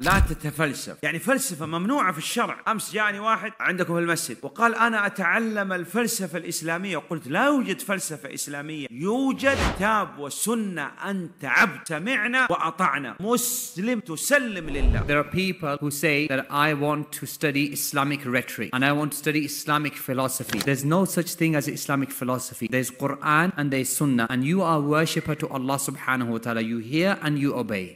لا تتفلسف يعني فلسفة ممنوعة في الشرع أمس جاني واحد عندكم في المسجد وقال أنا أتعلم الفلسفة الإسلامية قلت لا يوجد فلسفة إسلامية يوجد كتاب وسنة أنت عبد سمعنا وأطعنا مسلم تسلم لله There are people who say that I want to study Islamic rhetoric and I want to study Islamic philosophy There's no such thing as Islamic philosophy There's Quran and there's Sunnah and you are worshipper to Allah subhanahu wa ta'ala You hear and you obey